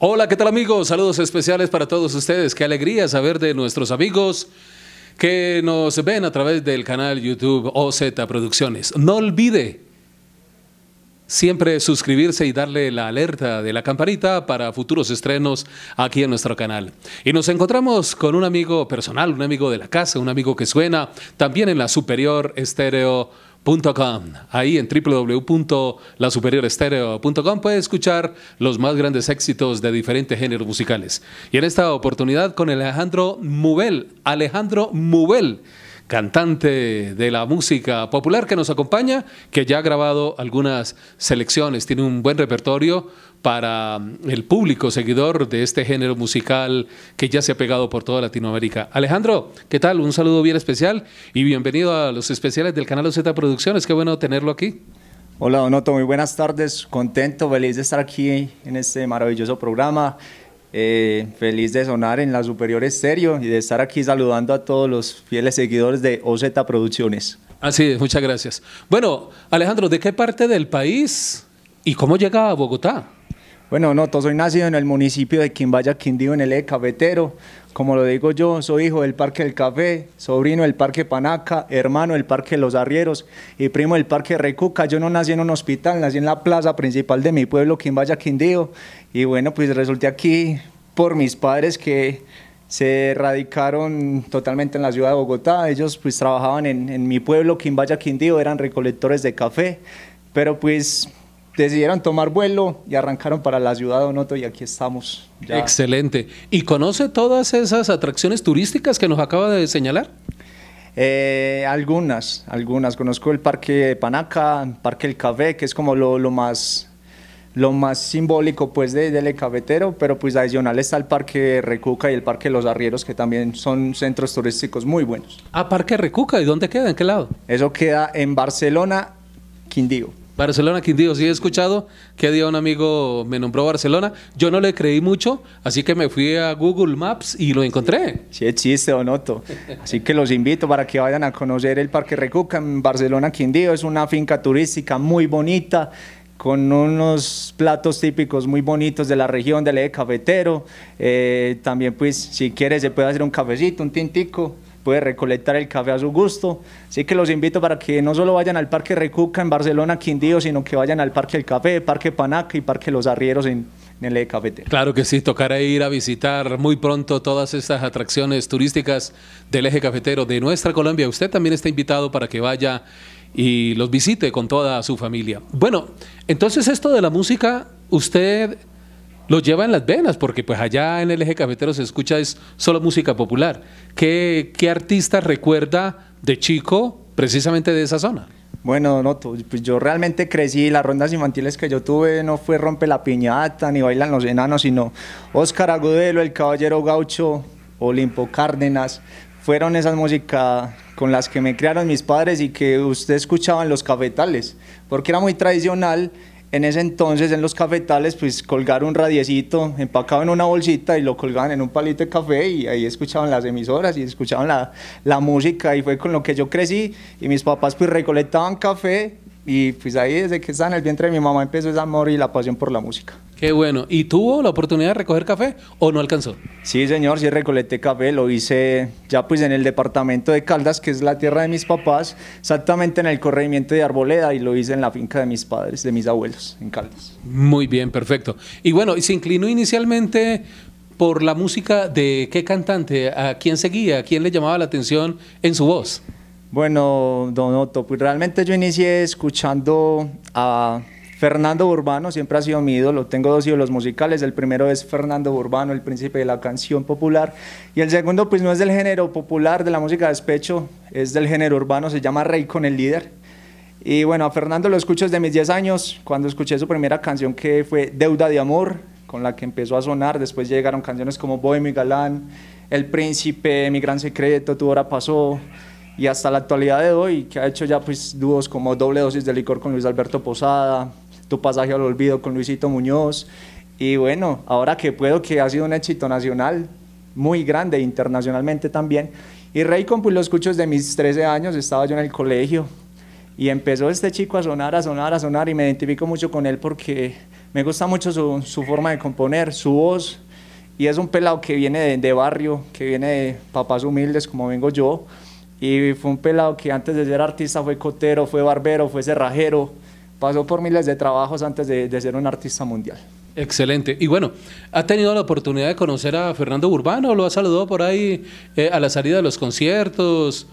Hola, ¿qué tal amigos? Saludos especiales para todos ustedes. Qué alegría saber de nuestros amigos que nos ven a través del canal YouTube OZ Producciones. No olvide siempre suscribirse y darle la alerta de la campanita para futuros estrenos aquí en nuestro canal. Y nos encontramos con un amigo personal, un amigo de la casa, un amigo que suena también en la superior Ahí en www.lasuperiorestereo.com puede escuchar los más grandes éxitos de diferentes géneros musicales. Y en esta oportunidad con Alejandro Mubel. Alejandro Mubel cantante de la música popular que nos acompaña, que ya ha grabado algunas selecciones, tiene un buen repertorio para mm, el público seguidor de este género musical que ya se ha pegado por toda Latinoamérica. Alejandro, ¿qué tal? Un saludo bien especial y bienvenido a los especiales del canal OZ Producciones, qué bueno tenerlo aquí. Hola Donato, muy buenas tardes, contento, feliz de estar aquí en este maravilloso programa. Eh, feliz de sonar en la Superior Estéreo y de estar aquí saludando a todos los fieles seguidores de OZ Producciones. Así es, muchas gracias. Bueno, Alejandro, ¿de qué parte del país y cómo llega a Bogotá? Bueno, no, todo soy nacido en el municipio de Quimbaya, Quindío, en el e cafetero. Como lo digo yo, soy hijo del Parque del Café, sobrino del Parque Panaca, hermano del Parque Los Arrieros y primo del Parque Recuca. Yo no nací en un hospital, nací en la plaza principal de mi pueblo, Quimbaya, Quindío. Y bueno, pues resulté aquí por mis padres que se radicaron totalmente en la ciudad de Bogotá. Ellos pues trabajaban en, en mi pueblo, Quimbaya, Quindío, eran recolectores de café. Pero pues decidieron tomar vuelo y arrancaron para la ciudad de Onoto y aquí estamos. Excelente. ¿Y conoce todas esas atracciones turísticas que nos acaba de señalar? Eh, algunas, algunas. Conozco el Parque Panaca, el Parque El Café, que es como lo, más lo más simbólico pues del Cafetero, pero pues adicional está el Parque Recuca y el Parque Los Arrieros, que también son centros turísticos muy buenos. ¿A ah, Parque Recuca? ¿Y dónde queda? ¿En qué lado? Eso queda en Barcelona, Quindío. Barcelona Quindío, sí he escuchado que día un amigo me nombró Barcelona. Yo no le creí mucho, así que me fui a Google Maps y lo encontré. Sí, es existe, Don Así que los invito para que vayan a conocer el Parque Recuca en Barcelona Quindío. Es una finca turística muy bonita con unos platos típicos muy bonitos de la región del eje cafetero. Eh, también, pues, si quieres, se puede hacer un cafecito, un tintico puede recolectar el café a su gusto. Así que los invito para que no solo vayan al Parque Recuca en Barcelona, Quindío, sino que vayan al Parque del Café, Parque Panaca y Parque Los Arrieros en, el Eje cafetero. Claro que sí, tocará ir a visitar muy pronto todas estas atracciones turísticas del eje cafetero de nuestra Colombia. Usted también está invitado para que vaya y los visite con toda su familia. Bueno, entonces esto de la música, usted lo lleva en las venas, porque pues allá en el eje cafetero se escucha es solo música popular. ¿Qué, qué artista recuerda de chico precisamente de esa zona? Bueno, no, pues yo realmente crecí, las rondas infantiles que yo tuve no fue Rompe la Piñata ni Bailan los Enanos, sino Óscar Agudelo, El Caballero Gaucho, Olimpo Cárdenas, fueron esas músicas con las que me criaron mis padres y que usted escuchaban los cafetales, porque era muy tradicional en ese entonces en los cafetales pues colgaron un radiecito empacado en una bolsita y lo colgaban en un palito de café y ahí escuchaban las emisoras y escuchaban la, la música y fue con lo que yo crecí y mis papás pues recolectaban café y pues ahí desde que estaba en el vientre de mi mamá empezó ese amor y la pasión por la música. Qué bueno. ¿Y tuvo la oportunidad de recoger café o no alcanzó? Sí, señor, sí recolecté café, lo hice ya pues en el departamento de Caldas, que es la tierra de mis papás, exactamente en el corregimiento de Arboleda y lo hice en la finca de mis padres, de mis abuelos, en Caldas. Muy bien, perfecto. Y bueno, se inclinó inicialmente por la música de qué cantante, a quién seguía, a quién le llamaba la atención en su voz. Bueno, don Otto, pues realmente yo inicié escuchando a... Fernando Urbano siempre ha sido mi ídolo. Tengo dos ídolos musicales. El primero es Fernando Urbano, el príncipe de la canción popular. Y el segundo, pues no es del género popular de la música de despecho, es del género urbano, se llama Rey con el líder. Y bueno, a Fernando lo escucho desde mis 10 años, cuando escuché su primera canción que fue Deuda de Amor, con la que empezó a sonar. Después llegaron canciones como Voy mi galán, El príncipe, Mi gran secreto, Tu hora pasó y hasta la actualidad de hoy, que ha hecho ya pues dúos como Doble Dosis de Licor con Luis Alberto Posada, tu pasaje al olvido con Luisito Muñoz. Y bueno, ahora que puedo, que ha sido un éxito nacional, muy grande, internacionalmente también. Y Rey con pues, lo escuchos de mis 13 años, estaba yo en el colegio. Y empezó este chico a sonar, a sonar, a sonar, y me identifico mucho con él porque me gusta mucho su, forma de componer, su voz. Y es un pelado que viene de, de barrio, que viene de papás humildes como vengo yo. Y fue un pelado que antes de ser artista fue cotero, fue barbero, fue cerrajero pasó por miles de trabajos antes de, ser un artista mundial. Excelente. Y bueno, ¿ha tenido la oportunidad de conocer a Fernando Urbano? ¿Lo ha saludado por ahí eh, a la salida de los conciertos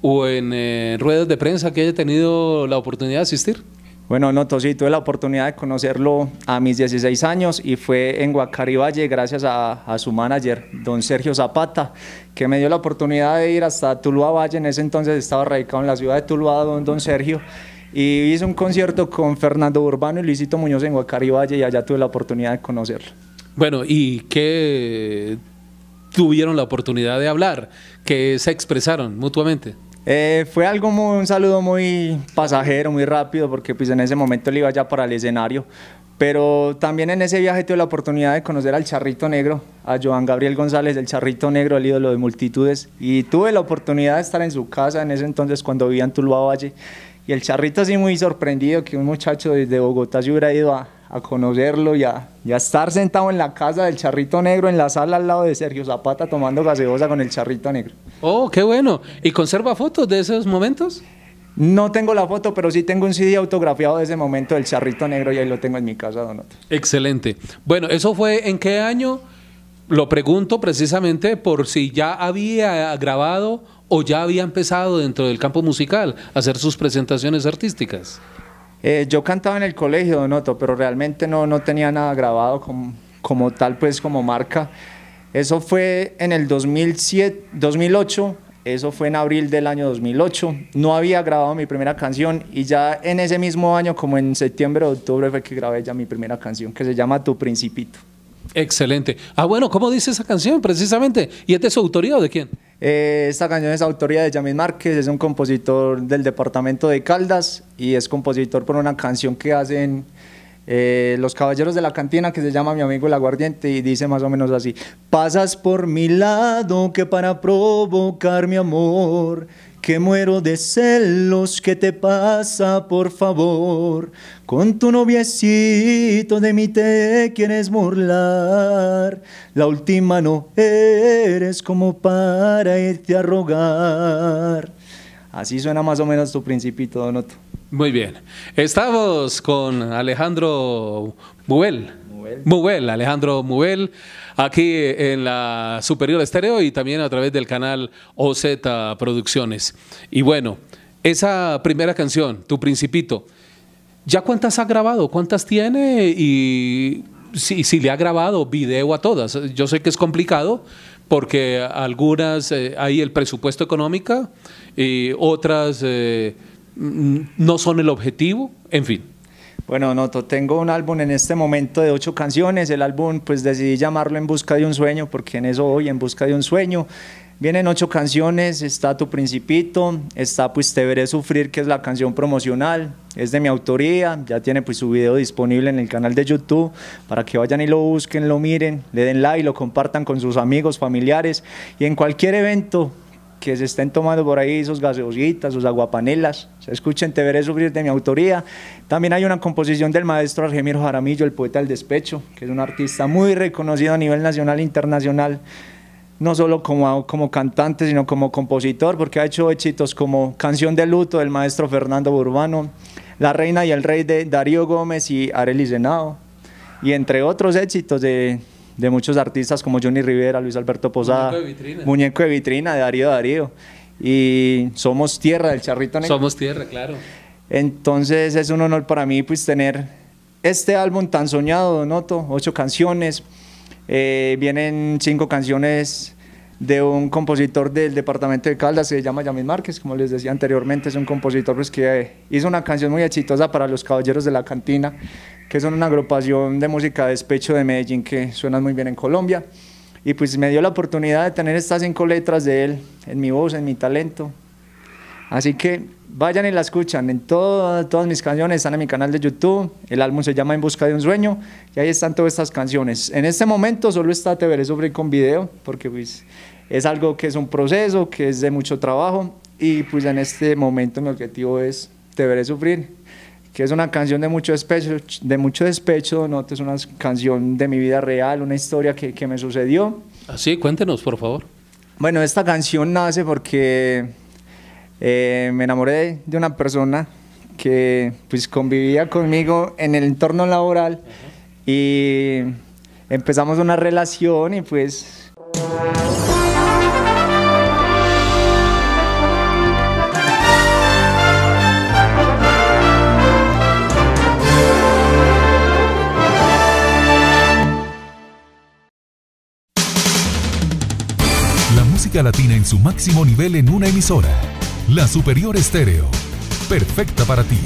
o en eh, ruedas de prensa que haya tenido la oportunidad de asistir? Bueno, no, tosí, tuve la oportunidad de conocerlo a mis 16 años y fue en valle gracias a, su manager, don Sergio Zapata, que me dio la oportunidad de ir hasta Tuluá Valle, en ese entonces estaba radicado en la ciudad de Tuluá, don Sergio, y hice un concierto con Fernando Urbano y Luisito Muñoz en Guacari Valle y allá tuve la oportunidad de conocerlo. Bueno, ¿y qué tuvieron la oportunidad de hablar? ¿Qué se expresaron mutuamente? Eh, fue algo muy, un saludo muy pasajero, muy rápido, porque pues en ese momento él iba ya para el escenario. Pero también en ese viaje tuve la oportunidad de conocer al Charrito Negro, a Joan Gabriel González, el Charrito Negro, el ídolo de multitudes. Y tuve la oportunidad de estar en su casa en ese entonces cuando vivía en Tuluá Valle y el charrito así muy sorprendido que un muchacho desde Bogotá se hubiera ido a, conocerlo y a, estar sentado en la casa del charrito negro en la sala al lado de Sergio Zapata tomando gaseosa con el charrito negro. Oh, qué bueno. ¿Y conserva fotos de esos momentos? No tengo la foto, pero sí tengo un CD autografiado de ese momento del charrito negro y ahí lo tengo en mi casa, Donato. Excelente. Bueno, ¿eso fue en qué año? Lo pregunto precisamente por si ya había grabado o ya había empezado dentro del campo musical a hacer sus presentaciones artísticas. Eh, yo cantaba en el colegio, Don pero realmente no, no tenía nada grabado como, como tal, pues como marca. Eso fue en el 2007, 2008, eso fue en abril del año 2008. No había grabado mi primera canción y ya en ese mismo año, como en septiembre o octubre, fue que grabé ya mi primera canción que se llama Tu Principito. Excelente. Ah, bueno, ¿cómo dice esa canción precisamente? ¿Y es su autoría o de quién? Eh, esta canción es autoría de Yamil Márquez, es un compositor del departamento de Caldas y es compositor por una canción que hacen eh, los Caballeros de la Cantina, que se llama mi amigo el aguardiente, y dice más o menos así, pasas por mi lado que para provocar mi amor, que muero de celos, que te pasa por favor? Con tu noviecito de mi te quieres burlar, la última no eres como para irte a rogar. Así suena más o menos tu principito, Donoto. Muy bien. Estamos con Alejandro Mubel. Mubel, Alejandro Mubel, aquí en la Superior Estéreo y también a través del canal OZ Producciones. Y bueno, esa primera canción, Tu Principito, ¿ya cuántas ha grabado? ¿Cuántas tiene? Y si, si le ha grabado video a todas. Yo sé que es complicado, porque algunas eh, hay el presupuesto económico y otras eh, no son el objetivo, en fin. Bueno, Noto, tengo un álbum en este momento de ocho canciones. El álbum, pues decidí llamarlo En Busca de un Sueño, porque en eso hoy, En Busca de un Sueño. Vienen ocho canciones, está Tu Principito, está Pues Te Veré Sufrir, que es la canción promocional, es de mi autoría, ya tiene pues su video disponible en el canal de YouTube, para que vayan y lo busquen, lo miren, le den like, lo compartan con sus amigos, familiares y en cualquier evento que se estén tomando por ahí sus gaseositas, sus aguapanelas. Escuchen Te veré sufrir de mi autoría. También hay una composición del maestro Argemiro Jaramillo, el poeta del despecho, que es un artista muy reconocido a nivel nacional e internacional, no solo como, como cantante, sino como compositor, porque ha hecho éxitos como Canción de Luto del maestro Fernando Burbano, La Reina y el Rey de Darío Gómez y Arely Senado, y entre otros éxitos de de muchos artistas como Johnny Rivera, Luis Alberto Posada, Muñeco de Vitrina, de, Darío Darío. Y somos tierra del charrito negro. Somos tierra, claro. Entonces es un honor para mí pues tener este álbum tan soñado, noto ocho canciones. Eh, vienen cinco canciones de un compositor del departamento de Caldas, se llama Yamil Márquez, como les decía anteriormente, es un compositor pues, que hizo una canción muy exitosa para los Caballeros de la Cantina, que son una agrupación de música de despecho de Medellín que suena muy bien en Colombia. Y pues me dio la oportunidad de tener estas cinco letras de él, en mi voz, en mi talento. Así que Vayan y la escuchan. En todas mis canciones están en mi canal de YouTube. El álbum se llama En Busca de un Sueño. Y ahí están todas estas canciones. En este momento solo está Te Veré sufrir con video, porque pues, es algo que es un proceso, que es de mucho trabajo. Y pues en este momento mi objetivo es Te Veré Sufrir, que es una canción de mucho despecho, de mucho despecho, ¿no? es una canción de mi vida real, una historia que, que me sucedió. Así, ah, cuéntenos, por favor. Bueno, esta canción nace porque eh, me enamoré de una persona que pues convivía conmigo en el entorno laboral y empezamos una relación y pues... La música latina en su máximo nivel en una emisora la Superior Estéreo. Perfecta para ti.